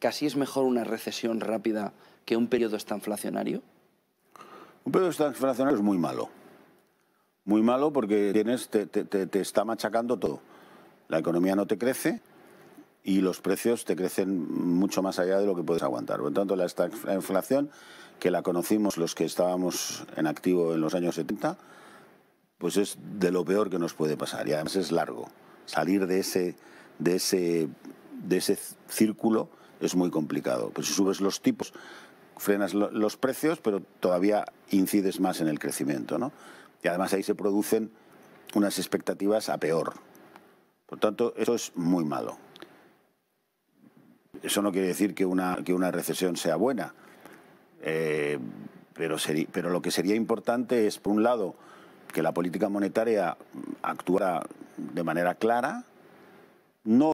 ¿Casi es mejor una recesión rápida que un periodo estanflacionario? Un periodo estanflacionario es muy malo. Muy malo porque tienes, te, está machacando todo. La economía no te crece, y los precios te crecen mucho más allá de lo que puedes aguantar. Por lo tanto, la inflación, que la conocimos los que estábamos en activo en los años 70, pues es de lo peor que nos puede pasar. Y además es largo. Salir de ese, de ese, de ese círculo es muy complicado. Pero pues si subes los tipos, frenas los precios, pero todavía incides más en el crecimiento. Y además ahí se producen unas expectativas a peor. Por tanto, eso es muy malo. Eso no quiere decir que una, que una recesión sea buena, eh, pero, pero lo que sería importante es, por un lado, que la política monetaria actuara de manera clara, no